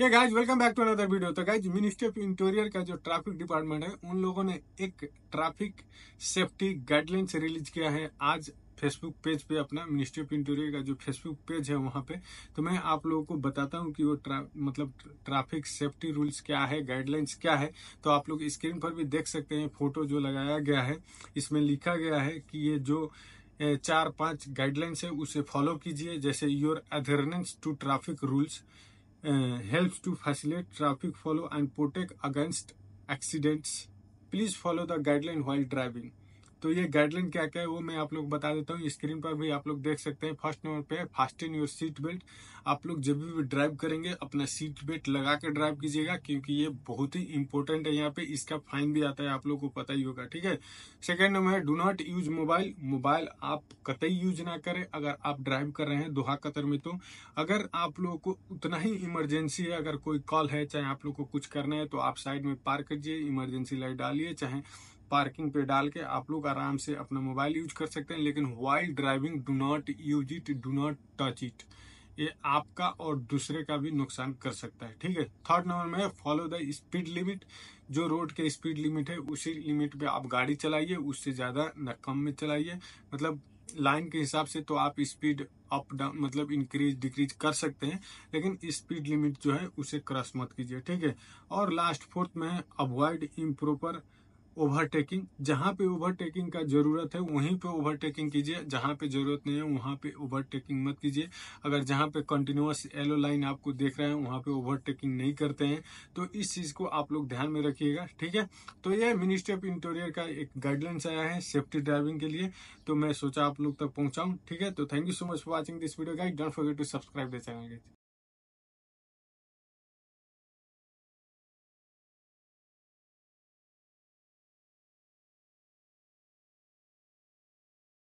ये guys welcome back to another video तो guys ministry of interior का जो ट्रैफिक डिपार्टमेंट है उन लोगों ने एक ट्रैफिक सेफ्टी गाइडलाइंस रिलीज किया है आज फेसबुक पेज पे अपना मिनिस्ट्री ऑफ इंटीरियर का जो फेसबुक पेज है वहाँ पे तो मैं आप लोगों को बताता हूँ कि वो ट्रा, मतलब ट्रैफिक सेफ्टी रूल्स क्या है गाइडलाइंस क्या है तो आप लोग स्क्रीन पर भी देख सकते हैं फोटो जो लगाया गया है इसमें लिखा गया है कि ये जो चार पांच गाइडलाइंस है उसे फॉलो कीजिए जैसे your adherence to traffic rules Uh, helps to facilitate traffic flow and protect against accidents. Please follow the guideline while driving. तो ये गाइडलाइन क्या क्या है वो मैं आप लोग बता देता हूँ स्क्रीन पर भी आप लोग देख सकते हैं फर्स्ट नंबर पे इन योर सीट बेल्ट आप लोग जब भी ड्राइव करेंगे अपना सीट बेल्ट लगा कर ड्राइव कीजिएगा क्योंकि ये बहुत ही इंपॉर्टेंट है यहाँ पे इसका फाइन भी आता है आप लोग को पता ही होगा ठीक है सेकेंड नंबर है do not use mobile mobile आप कतई यूज ना करें अगर आप ड्राइव कर रहे हैं दोहा कतर में तो अगर आप लोगों को उतना ही इमरजेंसी है अगर कोई कॉल है चाहे आप लोग को कुछ करना है तो आप साइड में पार कीजिए इमरजेंसी लाइट डालिए चाहे पार्किंग पे डाल के आप लोग आराम से अपना मोबाइल यूज कर सकते हैं लेकिन while driving do not use it do not touch it ये आपका और दूसरे का भी नुकसान कर सकता है ठीक है थर्ड नंबर में फॉलो द स्पीड लिमिट जो रोड के स्पीड लिमिट है उसी लिमिट पे आप गाड़ी चलाइए उससे ज़्यादा न कम में चलाइए मतलब लाइन के हिसाब से तो आप स्पीड अप डाउन मतलब इंक्रीज डिक्रीज कर सकते हैं लेकिन स्पीड लिमिट जो है उसे क्रॉस मत कीजिए ठीक है और लास्ट फोर्थ में अवॉइड इम्प्रोपर ओवरटेकिंग जहाँ पे ओवरटेकिंग का जरूरत है वहीं पे ओवरटेकिंग कीजिए जहाँ पे जरूरत नहीं है वहाँ पे ओवरटेकिंग मत कीजिए अगर जहाँ पे कंटिन्यूस येलो लाइन आपको देख रहे हैं वहाँ पे ओवरटेकिंग नहीं करते हैं तो इस चीज़ को आप लोग ध्यान में रखिएगा ठीक है तो यह मिनिस्ट्री ऑफ इंटीरियर का एक गाइडलाइंस आया है सेफ्टी ड्राइविंग के लिए तो मैं सोचा आप लोग तक पहुँचाऊँ ठीक है तो thank you so much for watching this video guys don't forget to subscribe the channel